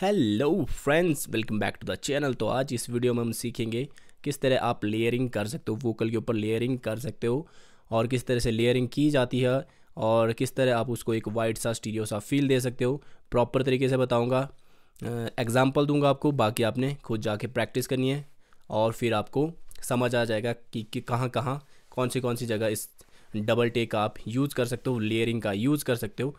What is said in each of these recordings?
Hello friends welcome back to the channel तो आज इस वीडियो में हम सीखेंगे किस तरह आप लेयरिंग कर सकते हो वोकल के ऊपर लेयरिंग कर सकते हो और किस तरह से लेयरिंग की जाती है और किस तरह आप उसको एक वाइट सा स्टीरियो सा फील दे सकते हो प्रॉपर तरीके से बताऊंगा एग्जांपल दूंगा आपको बाकी आपने खुद जाके प्रैक्टिस करनी है और फिर आपको समझ आ जाएगा कि, कि कहाँ कहाँ कौन सी कौन सी जगह इस डबल टेक आप यूज़ कर सकते हो लेयरिंग का यूज़ कर सकते हो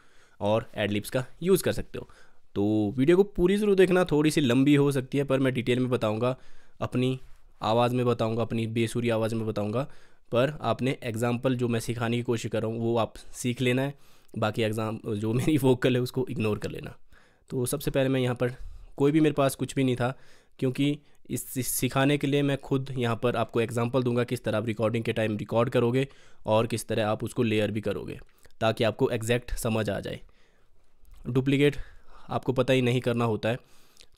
और एडलिप्स का यूज़ कर सकते हो तो वीडियो को पूरी ज़रूर देखना थोड़ी सी लंबी हो सकती है पर मैं डिटेल में बताऊँगा अपनी आवाज़ में बताऊँगा अपनी बेसुरी आवाज़ में बताऊँगा पर आपने एग्ज़ाम्पल जो मैं सिखाने की कोशिश कर रहा हूँ वो आप सीख लेना है बाकी एग्ज़ाम जो मेरी वोकल है उसको इग्नोर कर लेना तो सबसे पहले मैं यहाँ पर कोई भी मेरे पास कुछ भी नहीं था क्योंकि इस सिखाने के लिए मैं खुद यहाँ पर आपको एग्जाम्पल दूंगा किस तरह आप रिकॉर्डिंग के टाइम रिकॉर्ड करोगे और किस तरह आप उसको लेयर भी करोगे ताकि आपको एग्जैक्ट समझ आ जाए डुप्लीकेट आपको पता ही नहीं करना होता है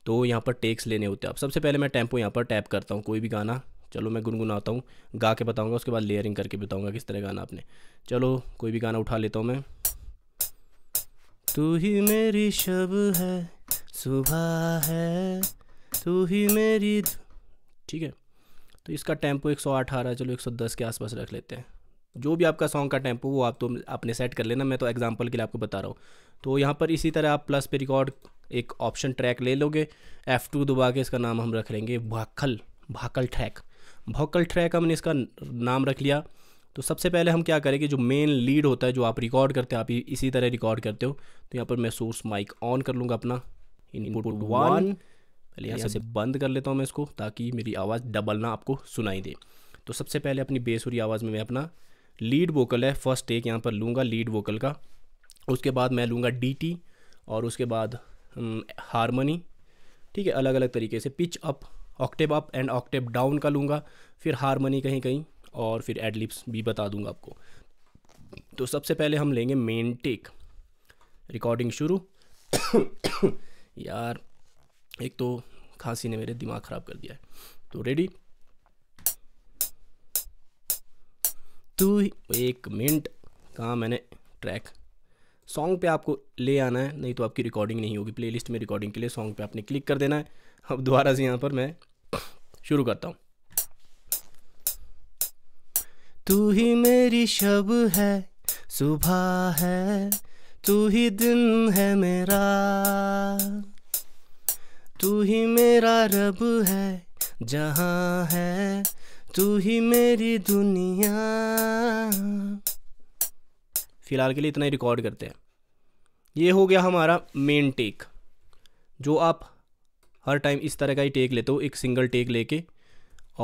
तो यहाँ पर टेक्स लेने होते हैं आप सबसे पहले मैं टेम्पो यहाँ पर टैप करता हूँ कोई भी गाना चलो मैं गुनगुनाता हूँ गा के बताऊँगा उसके बाद लेयरिंग करके बताऊँगा किस तरह गाना आपने चलो कोई भी गाना उठा लेता हूँ मैं तू ही मेरी शब है सुबह है तू ही मेरी ठीक है तो इसका टेम्पो सौ अठारह चलो एक चलो 110 के आसपास रख लेते हैं जो भी आपका सॉन्ग का टेम्पो वो आप तो आपने सेट कर लेना मैं तो एग्जांपल के लिए आपको बता रहा हूँ तो यहाँ पर इसी तरह आप प्लस पे रिकॉर्ड एक ऑप्शन ट्रैक ले लोगे एफ़ टू दबा के इसका नाम हम रख लेंगे भाखल भाकल ट्रैक भोकल ट्रैक हमने इसका नाम रख लिया तो सबसे पहले हम क्या करेंगे जो मेन लीड होता है जो आप रिकॉर्ड करते हो आप इसी तरह रिकॉर्ड करते हो तो यहाँ पर मैं सोर्स माइक ऑन कर लूँगा अपना इनपुट वन पहले यहाँ से बंद कर लेता हूँ मैं इसको ताकि मेरी आवाज़ डबल ना आपको सुनाई दे तो सबसे पहले अपनी बेसुरी आवाज़ में मैं अपना लीड वोकल है फर्स्ट टेक यहाँ पर लूँगा लीड वोकल का उसके बाद मैं लूँगा डी और उसके बाद हारमोनी हम्म, ठीक है अलग अलग तरीके से pitch up octave up and octave down का लूँगा फिर हारमोनी कहीं कहीं और फिर एडलिप्स भी बता दूँगा आपको तो सबसे पहले हम लेंगे मेन टेक रिकॉर्डिंग शुरू यार एक तो खांसी ने मेरे दिमाग ख़राब कर दिया है तो रेडी तू एक मिनट कहाँ मैंने ट्रैक सॉन्ग पे आपको ले आना है नहीं तो आपकी रिकॉर्डिंग नहीं होगी प्लेलिस्ट में रिकॉर्डिंग के लिए सॉन्ग पे आपने क्लिक कर देना है अब दोबारा से यहाँ पर मैं शुरू करता हूँ तू ही मेरी शब है सुबह है तू ही दिन है मेरा तू ही मेरा रब है जहाँ है तू ही मेरी दुनिया फ़िलहाल के लिए इतना ही रिकॉर्ड करते हैं ये हो गया हमारा मेन टेक जो आप हर टाइम इस तरह का ही टेक लेते हो एक सिंगल टेक लेके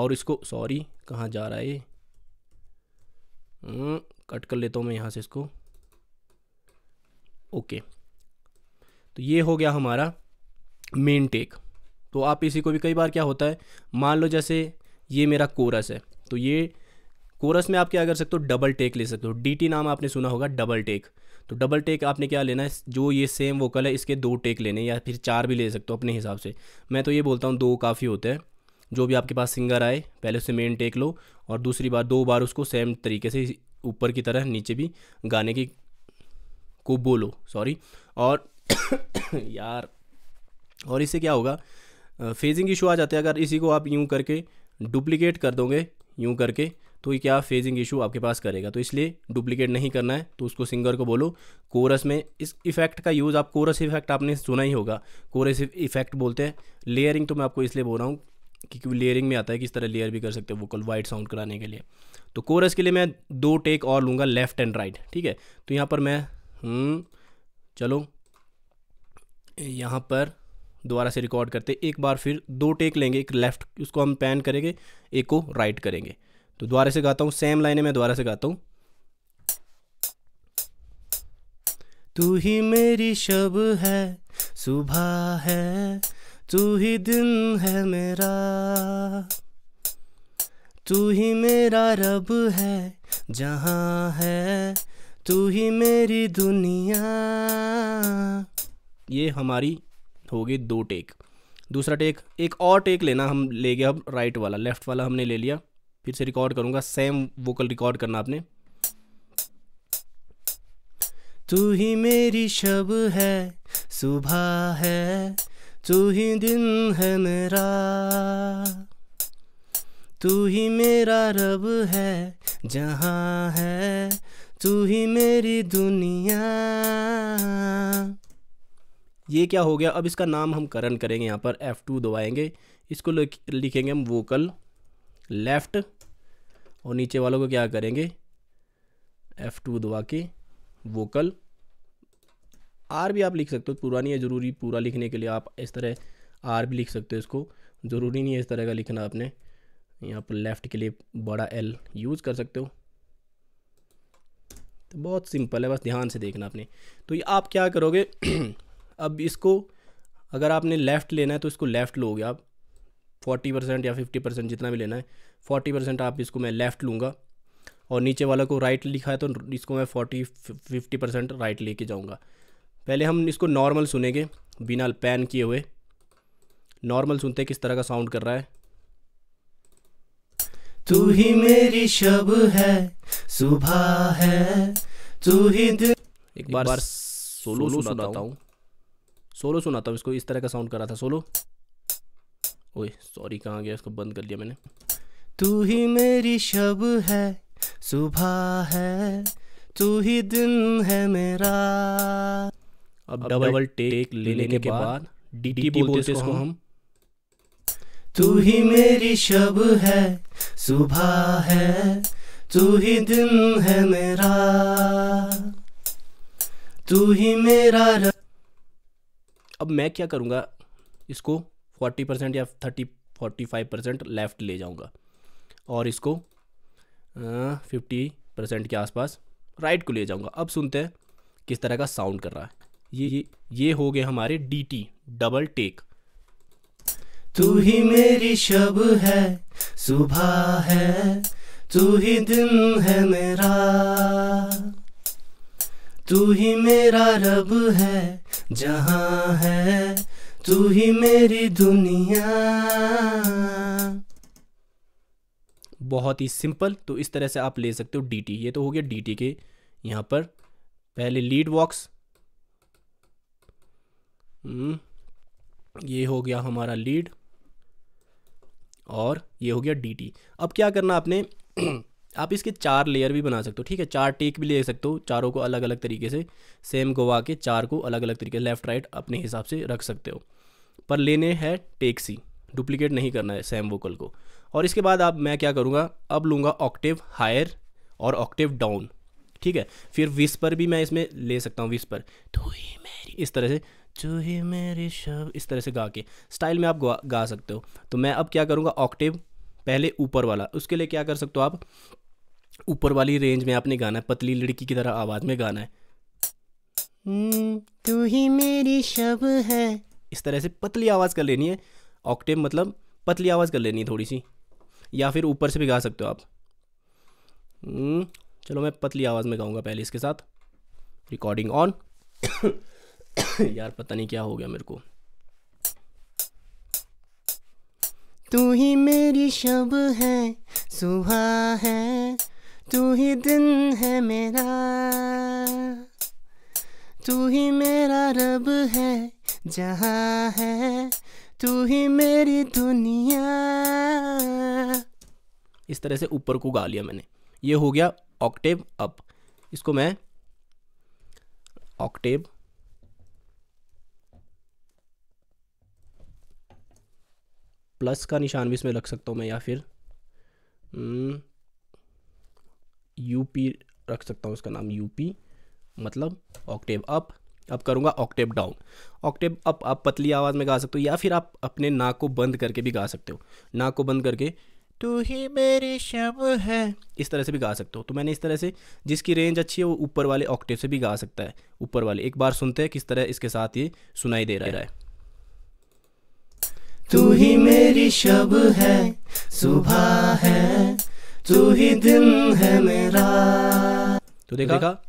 और इसको सॉरी कहाँ जा रहा है कट हम्म, कर लेता हूँ मैं यहाँ से इसको ओके तो ये हो गया हमारा मेन टेक तो आप इसी को भी कई बार क्या होता है मान लो जैसे ये मेरा कोरस है तो ये कोरस में आप क्या कर सकते हो डबल टेक ले सकते हो डी नाम आपने सुना होगा डबल टेक तो डबल टेक आपने क्या लेना है जो ये सेम वोकल है इसके दो टेक लेने या फिर चार भी ले सकते हो अपने हिसाब से मैं तो ये बोलता हूँ दो काफ़ी होते हैं जो भी आपके पास सिंगर आए पहले उससे मेन टेक लो और दूसरी बार दो बार उसको सेम तरीके से ऊपर की तरह नीचे भी गाने की को बोलो सॉरी और यार और इससे क्या होगा फेजिंग इशू आ जाते हैं अगर इसी को आप यूं करके डुप्लीकेट कर दोगे यूं करके तो क्या फेजिंग इशू आपके पास करेगा तो इसलिए डुप्लीकेट नहीं करना है तो उसको सिंगर को बोलो कोरस में इस इफेक्ट का यूज़ आप कोरस इफेक्ट आपने सुना ही होगा कोरस इफेक्ट बोलते हैं लेयरिंग तो मैं आपको इसलिए बोल रहा हूँ क्योंकि लेयरिंग में आता है किस तरह लेयर भी कर सकते हो वोकल वाइट साउंड कराने के लिए तो कोरस के लिए मैं दो टेक और लूँगा लेफ्ट एंड राइट ठीक है तो यहाँ पर मैं हम्म, चलो यहाँ पर दोबारा से रिकॉर्ड करते एक बार फिर दो टेक लेंगे एक लेफ्ट उसको हम पैन करेंगे एक को राइट करेंगे तो दोबारा से गाता हूँ सेम लाइने में दोबारा से गाता हूँ तू ही मेरी शब है सुबह है तू ही दिन है मेरा तू ही मेरा रब है जहाँ है तू ही मेरी दुनिया ये हमारी होगी दो टेक दूसरा टेक एक और टेक लेना हम ले गए अब राइट वाला लेफ्ट वाला हमने ले लिया फिर से रिकॉर्ड करूंगा सेम वोकल रिकॉर्ड करना आपने तू ही मेरी शब है सुबह है तू ही दिन है मेरा तू ही मेरा रब है जहा है तू ही मेरी दुनिया ये क्या हो गया अब इसका नाम हम करण करेंगे यहाँ पर F2 दबाएंगे इसको लिखेंगे हम वोकल लेफ़्ट और नीचे वालों को क्या करेंगे एफ़ टू दबा के वोकल आर भी आप लिख सकते हो पूरा नहीं है ज़रूरी पूरा लिखने के लिए आप इस तरह आर भी लिख सकते हो इसको ज़रूरी नहीं है इस तरह का लिखना आपने यहाँ पर लेफ़्ट के लिए बड़ा एल यूज़ कर सकते हो तो बहुत सिंपल है बस ध्यान से देखना आपने तो ये आप क्या करोगे अब इसको अगर आपने लेफ़्ट लेना है तो इसको लेफ़्ट लोगे आप फोर्टी परसेंट या फिफ्टी परसेंट जितना भी लेना है फोर्टी परसेंट आप इसको मैं लेफ़्ट लूँगा और नीचे वाला को राइट लिखा है तो इसको मैं फोर्टी फिफ्टी परसेंट राइट लेके जाऊँगा पहले हम इसको नॉर्मल सुनेंगे बिना पैन किए हुए नॉर्मल सुनते किस तरह का साउंड कर रहा है तू ही मेरी शब है सुबह है तू ही दिल एक बार, एक बार सोलो, सोलो सुनाता हूँ सोलो सुनाता हूँ इसको इस तरह का साउंड कर रहा था सोलो ओए सॉरी कहाँ गया इसको बंद कर लिया मैंने तू ही मेरी शब है सुबह है तू ही दिन है मेरा अब डबल टेक ले लेने के बाद डीटी बोलते इसको हम तू ही मेरी शब है सुबह है तू ही दिन है मेरा तू ही मेरा अब मैं क्या करूंगा इसको फोर्टी परसेंट या thirty forty five percent left ले जाऊंगा और इसको फिफ्टी परसेंट के आसपास राइट को ले जाऊंगा अब सुनते हैं किस तरह का साउंड कर रहा है ये ये, हो गए हमारे डी डबल टेक तू ही मेरी शब है सुबह है तू ही दिन है मेरा तू ही मेरा रब है जहाँ है तू ही मेरी दुनिया बहुत ही सिंपल तो इस तरह से आप ले सकते हो डीटी ये तो हो गया डीटी के यहां पर पहले लीड वॉक्स हम्म, ये हो गया हमारा लीड और ये हो गया डीटी अब क्या करना आपने आप इसके चार लेयर भी बना सकते हो ठीक है चार टेक भी ले सकते हो चारों को अलग अलग तरीके से सेम गोवा के चार को अलग अलग तरीके लेफ्ट राइट अपने हिसाब से रख सकते हो पर लेने हैं टेक सी डुप्लीकेट नहीं करना है सेम वोकल को और इसके बाद आप मैं क्या करूँगा अब लूँगा ऑक्टिव हायर और ऑक्टिव डाउन ठीक है फिर विस्पर भी मैं इसमें ले सकता हूँ विस्पर तो ही मेरी इस तरह से जो ही मेरी शब इस तरह से गा के स्टाइल में आप गा, गा सकते हो तो मैं अब क्या करूँगा ऑक्टिव पहले ऊपर वाला उसके लिए क्या कर सकते हो आप ऊपर वाली रेंज में आपने गाना है पतली लड़की की तरह आवाज़ में गाना है हम्म, तू ही मेरी शब है इस तरह से पतली आवाज़ कर लेनी है ऑक्टेव मतलब पतली आवाज़ कर लेनी है थोड़ी सी या फिर ऊपर से भी गा सकते हो आप हम्म, चलो मैं पतली आवाज़ में गाऊंगा पहले इसके साथ रिकॉर्डिंग ऑन यार पता नहीं क्या हो गया मेरे को तू ही मेरी शब है सुबह है तू ही दिन है मेरा तू ही मेरा रब है जहाँ है तू ही मेरी दुनिया इस तरह से ऊपर को गा लिया मैंने ये हो गया ऑक्टेव अप इसको मैं ऑक्टेव प्लस का निशान भी इसमें रख सकता हूँ मैं या फिर यूपी हम्म, रख सकता हूँ उसका नाम यूपी मतलब ऑक्टेव अप अब करूँगा ऑक्टेव डाउन ऑक्टेव अप आप पतली आवाज़ में गा सकते हो या फिर आप अपने नाक को बंद करके भी गा सकते हो नाक को बंद करके तू ही मेरी शब है इस तरह से भी गा सकते हो तो मैंने इस तरह से जिसकी रेंज अच्छी है वो ऊपर वाले ऑक्टेव से भी गा सकता है ऊपर वाले एक बार सुनते हैं किस तरह इसके साथ ये सुनाई दे रहा है तू ही मेरी शब है सुबह है तू ही दिन है मेरा तो देखा, देखा?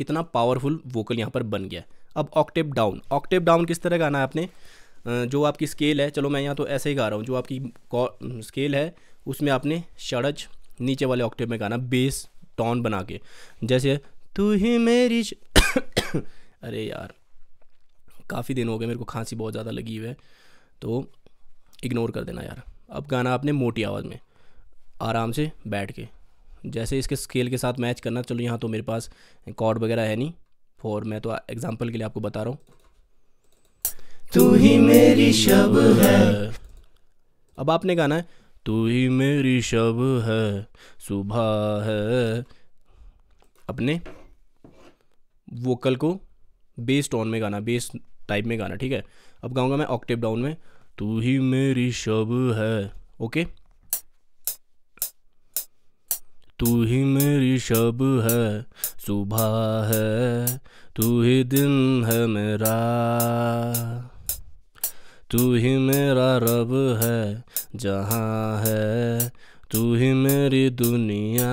कितना पावरफुल वोकल यहाँ पर बन गया अब ऑक्टेप डाउन ऑक्टेप डाउन किस तरह गाना है आपने जो आपकी स्केल है चलो मैं यहाँ तो ऐसे ही गा रहा हूँ जो आपकी स्केल है उसमें आपने शड़ज नीचे वाले ऑक्टिव में गाना बेस टॉन बना के जैसे तू ही मेरी अरे यार काफ़ी दिन हो गए मेरे को खांसी बहुत ज़्यादा लगी हुई है तो इग्नोर कर देना यार अब गाना आपने मोटी आवाज़ में आराम से बैठ के जैसे इसके स्केल के साथ मैच करना चलो यहाँ तो मेरे पास कॉर्ड वगैरह है नहीं फॉर मैं तो एग्जाम्पल के लिए आपको बता रहा हूँ तू ही मेरी शब है अब आपने गाना है तू ही मेरी शब है सुबह है अपने वोकल को बेस टोन में गाना बेस टाइप में गाना ठीक है अब गाऊंगा मैं ऑक्टिव डाउन में तू ही मेरी शब है ओके okay? तू ही मेरी शब है सुबह है तू ही दिन है मेरा तू ही मेरा रब है जहाँ है तू ही मेरी दुनिया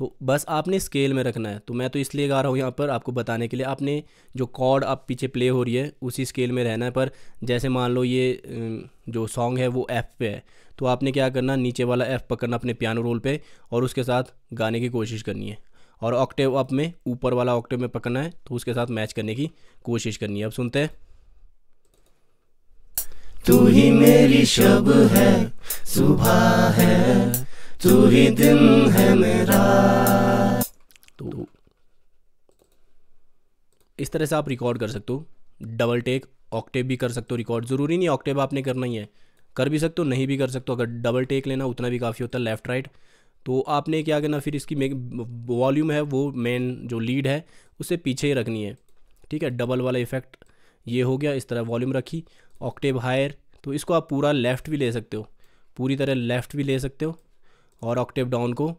तो बस आपने स्केल में रखना है तो मैं तो इसलिए गा रहा हूँ यहाँ पर आपको बताने के लिए आपने जो कॉर्ड आप पीछे प्ले हो रही है उसी स्केल में रहना है पर जैसे मान लो ये जो सॉन्ग है वो एफ़ पे है तो आपने क्या करना नीचे वाला एफ़ पकड़ना अपने पियानो रोल पे और उसके साथ गाने की कोशिश करनी है और ऑक्टेव अप में ऊपर वाला ऑक्टेव में पकड़ना है तो उसके साथ मैच करने की कोशिश करनी है अब सुनते हैं तू ही मेरी शब है सुबह है तू ही दिल है मेरा तो इस तरह से आप रिकॉर्ड कर सकते हो डबल टेक ऑक्टेव भी कर सकते हो रिकॉर्ड ज़रूरी नहीं ऑक्टेव आपने करना ही है कर भी सकते हो नहीं भी कर सकते हो अगर डबल टेक लेना उतना भी काफ़ी होता है लेफ्ट राइट तो आपने क्या करना फिर इसकी वॉल्यूम है वो मेन जो लीड है उसे पीछे ही रखनी है ठीक है डबल वाला इफेक्ट ये हो गया इस तरह वॉल्यूम रखी ऑक्टेव हायर तो इसको आप पूरा लेफ़्ट भी ले सकते हो पूरी तरह लेफ़्ट भी ले सकते हो और ऑक्टिव डाउन को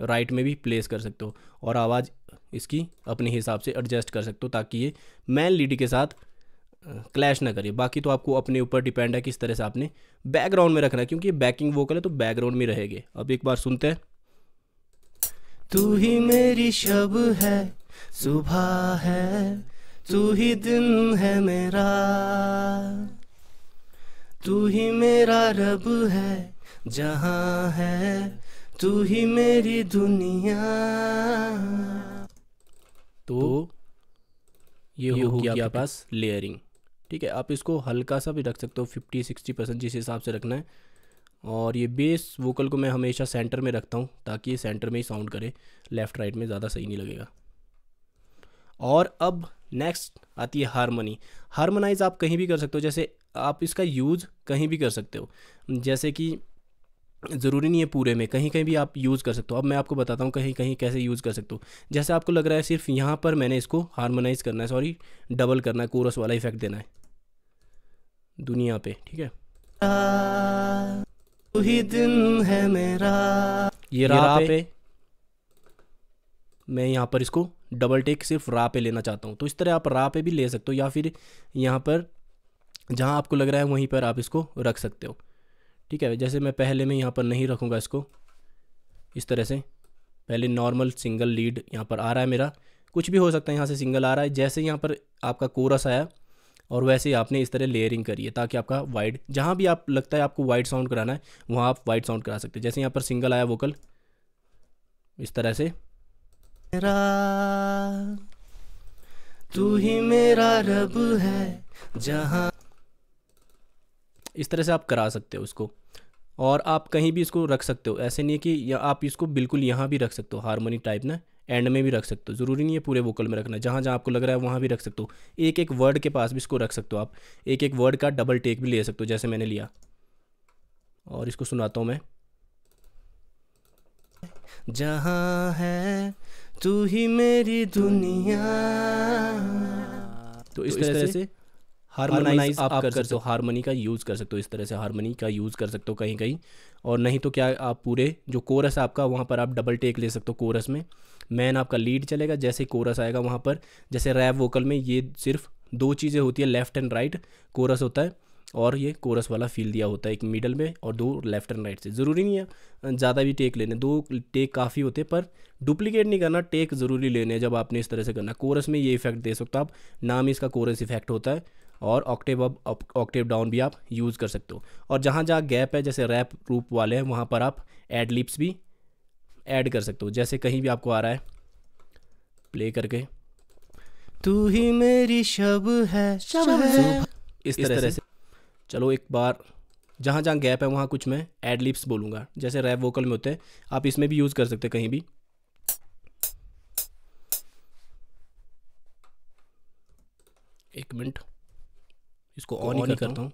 राइट में भी प्लेस कर सकते हो और आवाज़ इसकी अपने हिसाब से एडजस्ट कर सकते हो ताकि ये मैन लीडी के साथ क्लैश ना करे बाकी तो आपको अपने ऊपर डिपेंड है किस तरह से आपने बैकग्राउंड में रखना है क्योंकि बैकिंग वोकल है तो बैकग्राउंड में रहेंगे अब एक बार सुनते हैं तू ही मेरी शब है सुबह है तू ही दिन है मेरा तू ही मेरा रब है जहाँ है तू ही मेरी दुनिया तो, तो ये हो गया आपके पास लेयरिंग ठीक है आप इसको हल्का सा भी रख सकते हो फिफ्टी सिक्सटी परसेंट जिस हिसाब से रखना है और ये बेस वोकल को मैं हमेशा सेंटर में रखता हूँ ताकि ये सेंटर में ही साउंड करे लेफ़्ट राइट में ज़्यादा सही नहीं लगेगा और अब नेक्स्ट आती है हारमोनी हारमोनाइज आप कहीं भी कर सकते हो जैसे आप इसका यूज़ कहीं भी कर सकते हो जैसे कि ज़रूरी नहीं है पूरे में कहीं कहीं भी आप यूज़ कर सकते हो अब मैं आपको बताता हूँ कहीं कहीं कैसे यूज़ कर सकते हो जैसे आपको लग रहा है सिर्फ यहाँ पर मैंने इसको हारमोनाइज़ करना है सॉरी डबल करना है कोरस वाला इफेक्ट देना है दुनिया पे ठीक है वही दिन है मेरा ये रा, रा पे, पे मैं यहाँ पर इसको डबल टेक सिर्फ रा पे लेना चाहता हूँ तो इस तरह आप रा पे भी ले सकते हो या फिर यहाँ पर जहाँ आपको लग रहा है वहीं पर आप इसको रख सकते हो ठीक है जैसे मैं पहले में यहाँ पर नहीं रखूँगा इसको इस तरह से पहले नॉर्मल सिंगल लीड यहाँ पर आ रहा है मेरा कुछ भी हो सकता है यहाँ से सिंगल आ रहा है जैसे यहाँ पर आपका कोरस आया और वैसे ही आपने इस तरह लेयरिंग करी है ताकि आपका वाइड जहाँ भी आप लगता है आपको वाइड साउंड कराना है वहाँ आप वाइड साउंड करा सकते हैं जैसे यहाँ पर सिंगल आया वोकल इस तरह से तू ही मेरा रब है जहाँ इस तरह से आप करा सकते हो उसको और आप कहीं भी इसको रख सकते हो ऐसे नहीं है कि आप इसको बिल्कुल यहाँ भी रख सकते हो हारमोनी टाइप ना एंड में भी रख सकते हो ज़रूरी नहीं है पूरे वोकल में रखना जहाँ जहाँ आपको लग रहा है वहाँ भी रख सकते हो एक एक वर्ड के पास भी इसको रख सकते हो आप एक एक वर्ड का डबल टेक भी ले सकते हो जैसे मैंने लिया और इसको सुनाता हूँ मैं जहाँ है तू ही मेरी दुनिया हाँ। तो, तो इस तरह से हारमोनाइज आप, आप कर सकते हो हारमोनी का यूज़ कर सकते हो इस तरह से हारमोनी का यूज़ कर सकते हो कहीं कहीं और नहीं तो क्या आप पूरे जो कोरस है आपका वहाँ पर आप डबल टेक ले सकते हो कोरस में मैन आपका लीड चलेगा जैसे कोरस आएगा वहाँ पर जैसे रैप वोकल में ये सिर्फ दो चीज़ें होती है लेफ्ट एंड राइट कोरस होता है और ये कोरस वाला फील दिया होता है एक मिडल में और दो लेफ्ट एंड राइट से ज़रूरी नहीं है ज़्यादा भी टेक लेने दो टेक काफ़ी होते पर डुप्लीकेट नहीं करना टेक ज़रूरी लेने जब आपने इस तरह से करना कोरस में ये इफेक्ट दे सकते हो आप नाम इसका कोरस इफेक्ट होता है और ऑक्टिव अप ऑक्टिव डाउन भी आप यूज़ कर सकते हो और जहाँ जहाँ गैप है जैसे रैप रूप वाले हैं वहाँ पर आप एड लिप्स भी ऐड कर सकते हो जैसे कहीं भी आपको आ रहा है प्ले करके तू ही मेरी शब है शब है इस तरह, इस तरह से चलो एक बार जहाँ जहाँ गैप है वहाँ कुछ मैं एड लिप्स बोलूँगा जैसे रैप वोकल में होते हैं आप इसमें भी यूज़ कर सकते हैं कहीं भी एक मिनट इसको ऑन ही करता हूँ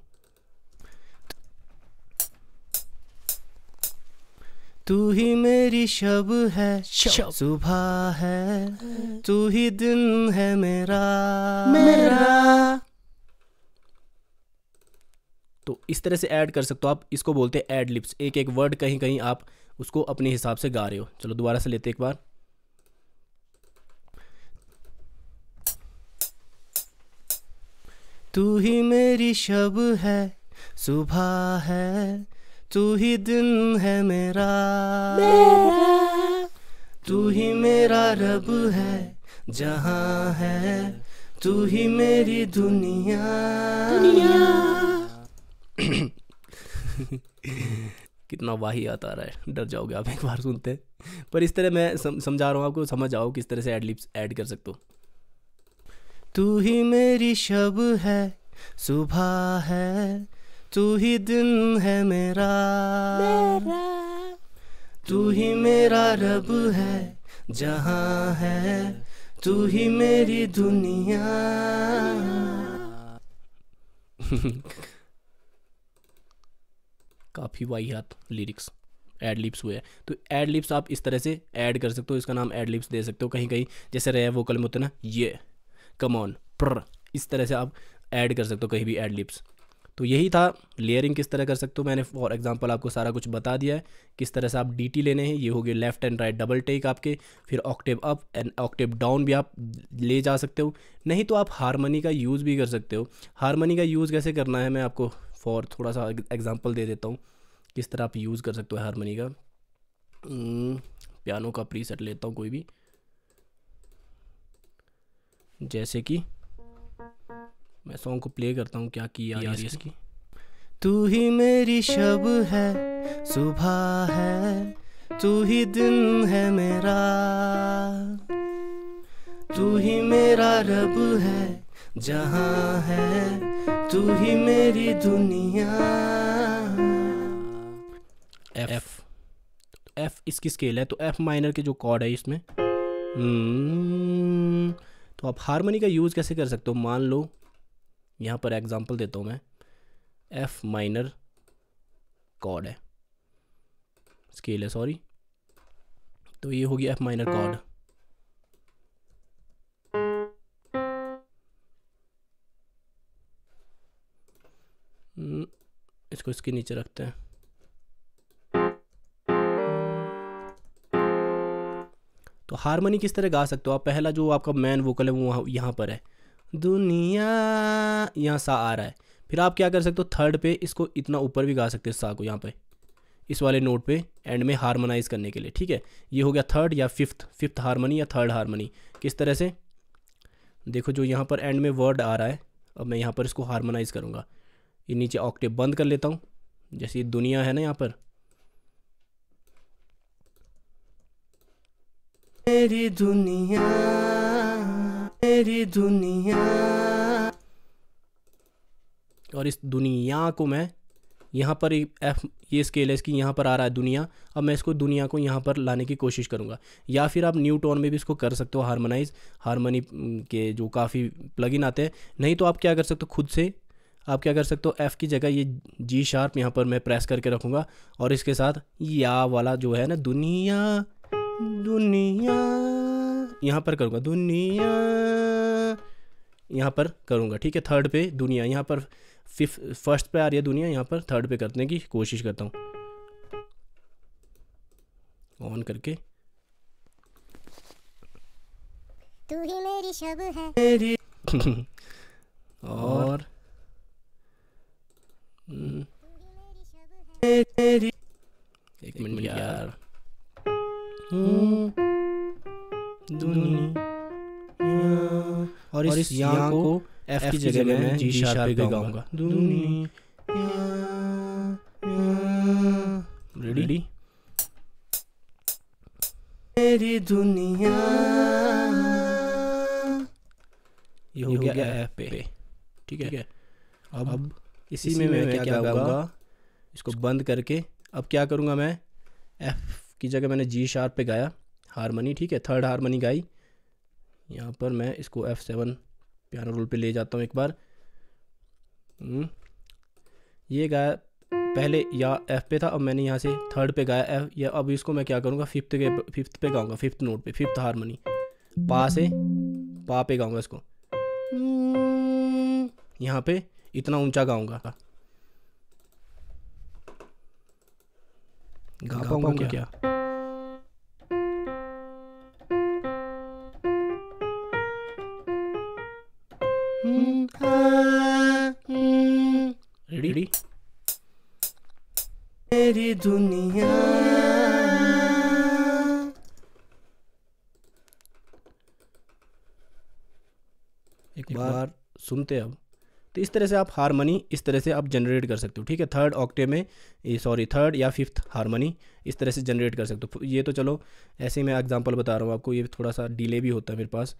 तू ही मेरी शब है सुबह है तू ही दिन है मेरा मेरा तो इस तरह से ऐड कर सकते हो आप इसको बोलते हैं एड लिप्स एक एक वर्ड कहीं कहीं आप उसको अपने हिसाब से गा रहे हो चलो दोबारा से लेते एक बार तू ही मेरी शब है सुबह है तू ही दिन है मेरा मेरा तू ही मेरा रब है जहा है तू ही मेरी दुनिया दुनिया कितना वाही आता रहा है डर जाओगे आप एक बार सुनते हैं पर इस तरह मैं समझा रहा हूँ आपको समझ आओ किस तरह से एडलिप्स ऐड कर सकते हो तू ही मेरी शब है सुबह है तू ही दिन है मेरा, मेरा। तू ही मेरा रब है जहा है तू ही मेरी दुनिया काफ़ी वाहियात लिरिक्स एड लिप्स हुए तो एड लिप्स आप इस तरह से ऐड कर सकते हो इसका नाम एड लिप्स दे सकते हो कहीं कहीं जैसे रहे वोकल में होते ना ये कमॉन प्र इस तरह से आप ऐड कर सकते हो कहीं भी एड लिप्स तो यही था लेयरिंग किस तरह कर सकते हो मैंने फॉर एग्जांपल आपको सारा कुछ बता दिया है किस तरह से आप डीटी लेने हैं ये हो गए left and right double take आपके फिर octave up and octave down भी आप ले जा सकते हो नहीं तो आप हारमनी का यूज़ भी कर सकते हो हारमनी का यूज़ कैसे करना है मैं आपको फॉर थोड़ा सा एग्जाम्पल दे देता हूँ किस तरह आप यूज़ कर सकते हो हारमनी का पियानो का प्री लेता हूँ कोई भी जैसे कि मैं सॉन्ग को प्ले करता हूँ क्या की यार इसकी तू ही मेरी शब है सुबह है तू ही दिन है मेरा तू ही मेरा रब है जहाँ है तू ही मेरी दुनिया एफ एफ एफ इसकी स्केल है तो एफ माइनर के जो कॉर्ड है इसमें hmm, तो आप हारमोनी का यूज़ कैसे कर सकते हो मान लो यहाँ पर एग्जांपल देता हूँ मैं एफ माइनर कॉर्ड है स्केल है सॉरी तो ये होगी एफ माइनर कॉर्ड इसको इसके नीचे रखते हैं तो हारमोनी किस तरह गा सकते हो आप पहला जो आपका मेन वोकल है वो यहाँ पर है दुनिया यहाँ सा आ रहा है फिर आप क्या कर सकते हो थर्ड पे इसको इतना ऊपर भी गा सकते हो सा को यहाँ पे इस वाले नोट पे एंड में हारमोनाइज करने के लिए ठीक है ये हो गया थर्ड या फिफ्थ फिफ्थ हारमोनी या थर्ड हारमोनी किस तरह से देखो जो यहाँ पर एंड में वर्ड आ रहा है अब मैं यहाँ पर इसको हारमोनाइज करूँगा ये नीचे ऑक्टिव बंद कर लेता हूँ जैसे दुनिया है ना यहाँ पर मेरी दुनिया मेरी दुनिया और इस दुनिया को मैं यहाँ पर एफ ये स्केल है इसकी यहाँ पर आ रहा है दुनिया अब मैं इसको दुनिया को यहाँ पर लाने की कोशिश करूँगा या फिर आप न्यू टोन में भी इसको कर सकते हो हारमोनाइज हारमोनी के जो काफ़ी प्लगइन आते हैं नहीं तो आप क्या कर सकते हो खुद से आप क्या कर सकते हो एफ़ की जगह ये जी शार्प यहाँ पर मैं प्रेस करके रखूँगा और इसके साथ या वाला जो है ना दुनिया दुनिया यहाँ पर करूँगा दुनिया यहाँ पर करूँगा ठीक है थर्ड पे दुनिया यहाँ पर फिफ्थ फर्स्ट पे आ रही है दुनिया यहाँ पर थर्ड पे करने की कोशिश करता हूँ ऑन करके तू ही मेरी शब है मेरी और एक मिनट यार और इस या को एफ की जगह में जी शार्प पे गाऊंगा रेडी मेरी दुनिया ये हो गया एफ पे ठीक है अब अब इसी में मैं क्या गाऊंगा इसको बंद करके अब क्या करूंगा मैं एफ की जगह मैंने जी शार्प पे गाया हारमनी ठीक है थर्ड हारमनी गाई यहाँ पर मैं इसको एफ़ सेवन पियानो रोल पे ले जाता हूँ एक बार हम्म। ये गाया पहले या एफ़ पे था अब मैंने यहाँ से थर्ड पे गाया एफ या अब इसको मैं क्या करूँगा फिफ्थ के फिफ्थ पे गाऊँगा फिफ्थ नोट पे फिफ्थ हारमनी पा से पा पे गाऊँगा इसको यहाँ पे इतना ऊंचा गाऊँगा गा पाऊंगा क्या? क्या? रेडी मेरी दुनिया एक बार सुनते अब तो इस तरह से आप हारमनी इस तरह से आप जनरेट कर सकते हो ठीक है थर्ड ऑक्टे में सॉरी थर्ड या फिफ्थ हारमनी इस तरह से जनरेट कर सकते हो ये तो चलो ऐसे ही मैं एग्जाम्पल बता रहा हूँ आपको ये थोड़ा सा डिले भी होता है मेरे पास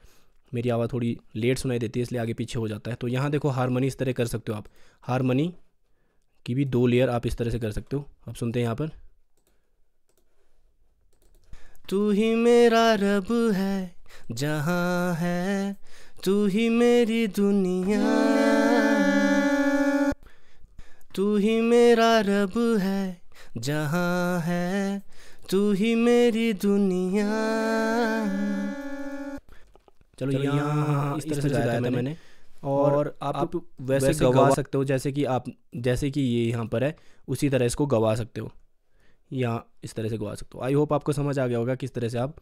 मेरी आवाज़ थोड़ी लेट सुनाई देती है इसलिए आगे पीछे हो जाता है तो यहाँ देखो हारमनी इस तरह कर सकते हो आप हारमनी की भी दो लेयर आप इस तरह से कर सकते हो आप सुनते हैं यहाँ पर तू ही मेरा रब है जहाँ है तू ही मेरी दुनिया तू ही मेरा रब है जहाँ है तू ही मेरी दुनिया चलो, चलो यहाँ इस तरह से गाया था मैंने और, और आप, आप वैसे, वैसे गवा सकते हो जैसे कि आप जैसे कि ये यहाँ पर है उसी तरह इसको गवा सकते हो यहाँ इस तरह से गवा सकते हो आई होप आपको समझ आ गया होगा किस तरह से आप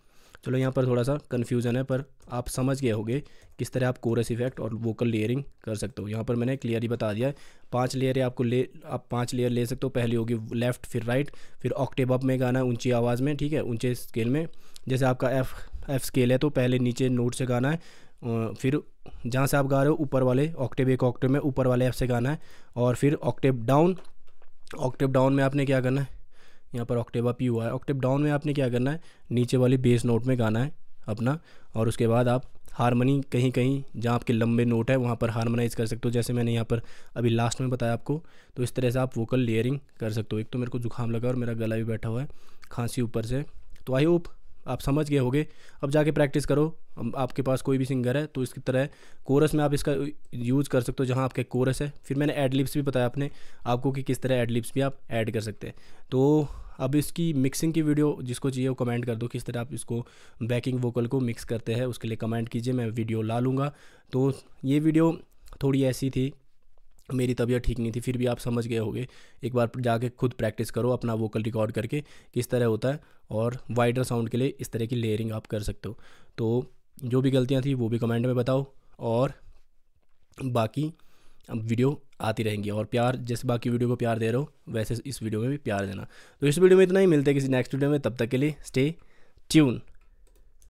चलो यहाँ पर थोड़ा सा कन्फ्यूज़न है पर आप समझ गए होंगे किस तरह आप कोरस इफेक्ट और वोकल लेयरिंग कर सकते हो यहाँ पर मैंने क्लियरली बता दिया है पाँच लेयर आपको ले आप पाँच लेयर ले सकते हो पहली होगी लेफ्ट फिर राइट फिर ऑक्टेब अप में गाना है ऊंची आवाज़ में ठीक है ऊंचे स्केल में जैसे आपका एफ एफ स्केल है तो पहले नीचे नोट से गाना है फिर जहाँ से आप गा रहे हो ऊपर वाले ऑक्टेब एक ऑक्टेब में ऊपर वाले एफ से गाना है और फिर ऑक्टेब डाउन ऑक्टेब डाउन में आपने क्या करना है यहाँ पर ऑक्टेव अप ही हुआ है ऑक्टेब डाउन में आपने क्या करना है नीचे वाली बेस नोट में गाना है अपना और उसके बाद आप हारमनी कहीं कहीं जहाँ आपके लंबे नोट है वहाँ पर हारमोनाइज़ कर सकते हो जैसे मैंने यहाँ पर अभी लास्ट में बताया आपको तो इस तरह से आप वोकल लेयरिंग कर सकते हो एक तो मेरे को जुकाम लगा और मेरा गला भी बैठा हुआ है खांसी ऊपर से तो आई होप आप समझ गए होगे अब जाके प्रैक्टिस करो आपके पास कोई भी सिंगर है तो इसकी तरह कोरस में आप इसका यूज़ कर सकते हो जहाँ आपके कोरस है फिर मैंने एडलिप्स भी बताया आपने आपको कि किस तरह एडलिप्स भी आप ऐड कर सकते हैं तो अब इसकी मिक्सिंग की वीडियो जिसको चाहिए वो कमेंट कर दो किस तरह आप इसको बैकिंग वोकल को मिक्स करते हैं उसके लिए कमेंट कीजिए मैं वीडियो ला लूँगा तो ये वीडियो थोड़ी ऐसी थी मेरी तबीयत ठीक नहीं थी फिर भी आप समझ गए होगे एक बार जाके खुद प्रैक्टिस करो अपना वोकल रिकॉर्ड करके किस तरह होता है और वाइडर साउंड के लिए इस तरह की लेयरिंग आप कर सकते हो तो जो भी गलतियाँ थी वो भी कमेंट में बताओ और बाकी अब वीडियो आती रहेंगी और प्यार जैसे बाकी वीडियो को प्यार दे रहे हो वैसे इस वीडियो में भी प्यार देना तो इस वीडियो में इतना ही मिलते हैं किसी नेक्स्ट वीडियो में तब तक के लिए स्टे ट्यून